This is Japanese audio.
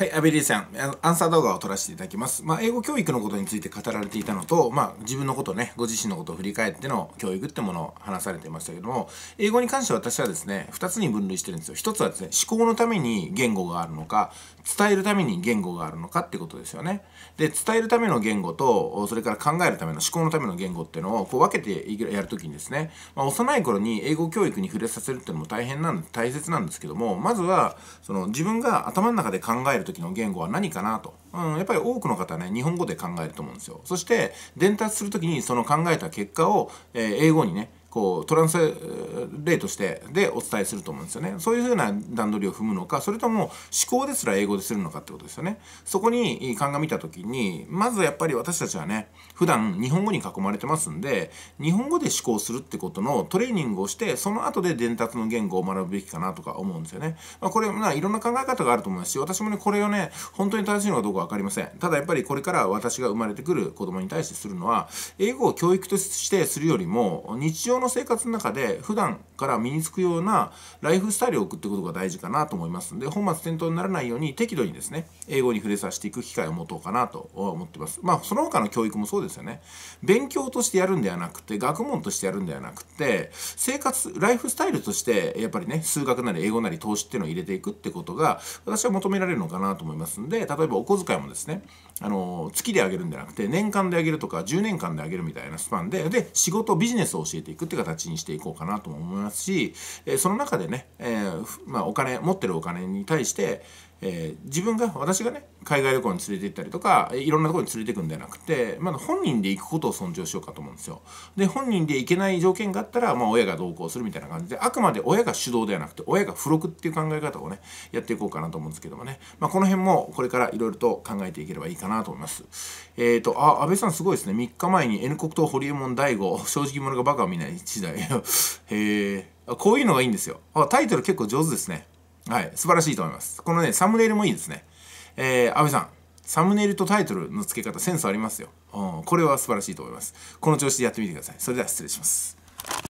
はい、アベリーさん、アンサー動画を撮らせていただきます。まあ、英語教育のことについて語られていたのと、まあ、自分のことね、ご自身のことを振り返っての教育ってものを話されてましたけども、英語に関しては私はですね、2つに分類してるんですよ。1つはですね、思考のために言語があるのか、伝えるために言語があるのかってことですよね。で、伝えるための言語と、それから考えるための思考のための言語っていうのをこう分けてやるときにですね、まあ、幼い頃に英語教育に触れさせるっていうのも大変なん、大切なんですけども、まずは、その自分が頭の中で考えると時の言語は何かなと、うん、やっぱり多くの方ね日本語で考えると思うんですよそして伝達する時にその考えた結果を、えー、英語にねこうトランス例としてでお伝えすると思うんですよねそういうふうな段取りを踏むのかそれとも思考ですら英語でするのかってことですよねそこに鑑みた時にまずやっぱり私たちはね普段日本語に囲まれてますんで日本語で思考するってことのトレーニングをしてその後で伝達の言語を学ぶべきかなとか思うんですよね、まあ、これ、まあ、いろんな考え方があると思いますし私もねこれをね本当に正しいのかどうか分かりませんただやっぱりこれから私が生まれてくる子供に対してするのは英語を教育としてするよりも日常常の生活の中で普段から身につくようなライフスタイルを送っていくことが大事かなと思いますので本末転倒にならないように適度にですね英語に触れさせていく機会を持とうかなと思ってますまあその他の教育もそうですよね勉強としてやるんではなくて学問としてやるんではなくて生活ライフスタイルとしてやっぱりね数学なり英語なり投資っていうのを入れていくってことが私は求められるのかなと思いますんで例えばお小遣いもですねあの月であげるんじゃなくて年間であげるとか10年間であげるみたいなスパンでで仕事ビジネスを教えていくって形にしていこうかなとも思いますし、えその中でね、えまあ、お金持ってるお金に対して、えー、自分が私がね海外旅行に連れて行ったりとかいろんなとこに連れて行くんではなくてまだ本人で行くことを尊重しようかと思うんですよ。で本人で行けない条件があったら、まあ、親が同行するみたいな感じであくまで親が主導ではなくて親が付録っていう考え方をねやっていこうかなと思うんですけどもね、まあ、この辺もこれからいろいろと考えていければいいかなと思います。えっ、ー、とあ安倍さんすごいですね3日前に N 国党堀江門第吾正直者がバカを見ない時代 へえこういうのがいいんですよあタイトル結構上手ですねはい、素晴らしいと思います。このね、サムネイルもいいですね。えー、安部さん、サムネイルとタイトルの付け方、センスありますよ。うん、これは素晴らしいと思います。この調子でやってみてください。それでは失礼します。